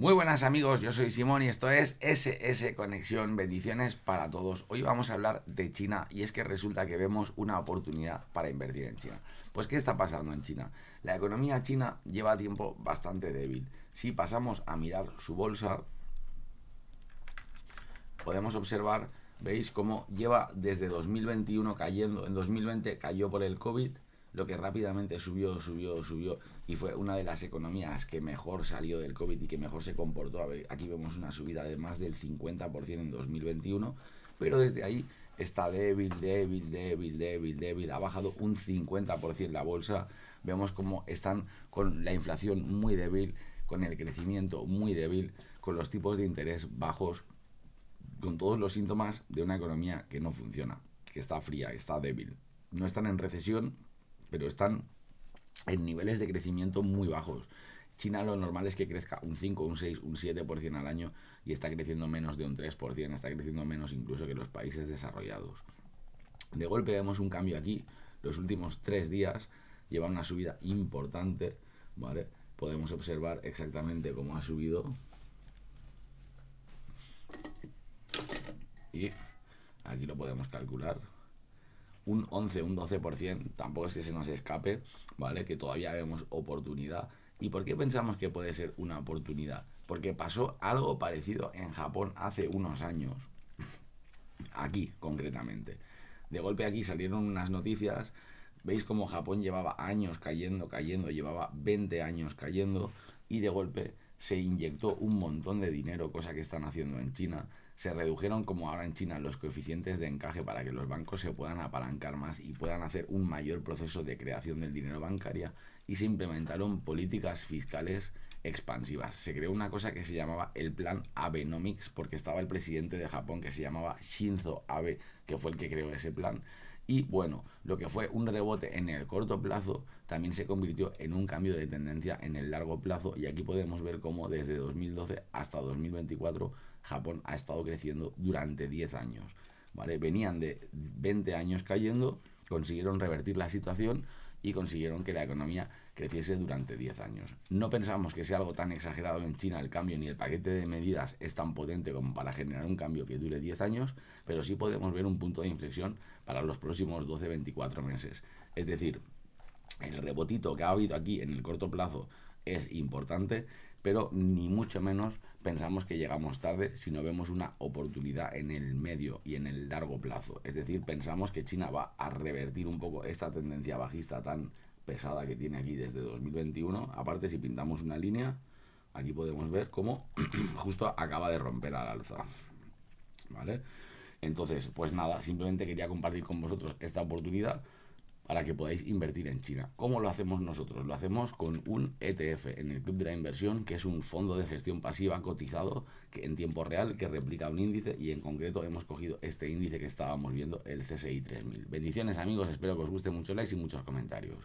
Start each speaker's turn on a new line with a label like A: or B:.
A: Muy buenas amigos, yo soy Simón y esto es SS Conexión. Bendiciones para todos. Hoy vamos a hablar de China y es que resulta que vemos una oportunidad para invertir en China. Pues ¿qué está pasando en China? La economía china lleva tiempo bastante débil. Si pasamos a mirar su bolsa, podemos observar, veis cómo lleva desde 2021 cayendo. En 2020 cayó por el COVID lo que rápidamente subió, subió, subió y fue una de las economías que mejor salió del COVID y que mejor se comportó. aquí vemos una subida de más del 50% en 2021, pero desde ahí está débil, débil, débil, débil, débil. Ha bajado un 50% la bolsa. Vemos cómo están con la inflación muy débil, con el crecimiento muy débil, con los tipos de interés bajos, con todos los síntomas de una economía que no funciona, que está fría, está débil. No están en recesión, pero están en niveles de crecimiento muy bajos. China lo normal es que crezca un 5, un 6, un 7% al año y está creciendo menos de un 3%, está creciendo menos incluso que los países desarrollados. De golpe vemos un cambio aquí. Los últimos tres días lleva una subida importante, Podemos observar exactamente cómo ha subido. Y aquí lo podemos calcular un 11, un 12%, tampoco es que se nos escape, ¿vale? Que todavía vemos oportunidad. ¿Y por qué pensamos que puede ser una oportunidad? Porque pasó algo parecido en Japón hace unos años. Aquí, concretamente. De golpe aquí salieron unas noticias. Veis cómo Japón llevaba años cayendo, cayendo, llevaba 20 años cayendo y de golpe se inyectó un montón de dinero, cosa que están haciendo en China se redujeron como ahora en China los coeficientes de encaje para que los bancos se puedan apalancar más y puedan hacer un mayor proceso de creación del dinero bancaria y se implementaron políticas fiscales expansivas. Se creó una cosa que se llamaba el plan Abenomics porque estaba el presidente de Japón que se llamaba Shinzo Abe, que fue el que creó ese plan y bueno, lo que fue un rebote en el corto plazo también se convirtió en un cambio de tendencia en el largo plazo y aquí podemos ver cómo desde 2012 hasta 2024 Japón ha estado creciendo durante 10 años. ¿vale? Venían de 20 años cayendo, consiguieron revertir la situación, y consiguieron que la economía creciese durante 10 años. No pensamos que sea algo tan exagerado en China el cambio ni el paquete de medidas es tan potente como para generar un cambio que dure 10 años, pero sí podemos ver un punto de inflexión para los próximos 12-24 meses. Es decir, el rebotito que ha habido aquí en el corto plazo es importante, pero ni mucho menos pensamos que llegamos tarde si no vemos una oportunidad en el medio y en el largo plazo. Es decir, pensamos que China va a revertir un poco esta tendencia bajista tan pesada que tiene aquí desde 2021. Aparte, si pintamos una línea, aquí podemos ver cómo justo acaba de romper al alza. ¿Vale? Entonces, pues nada, simplemente quería compartir con vosotros esta oportunidad para que podáis invertir en China. ¿Cómo lo hacemos nosotros? Lo hacemos con un ETF en el Club de la Inversión, que es un fondo de gestión pasiva cotizado que, en tiempo real que replica un índice y en concreto hemos cogido este índice que estábamos viendo, el CSI 3000. Bendiciones amigos, espero que os guste mucho likes y muchos comentarios.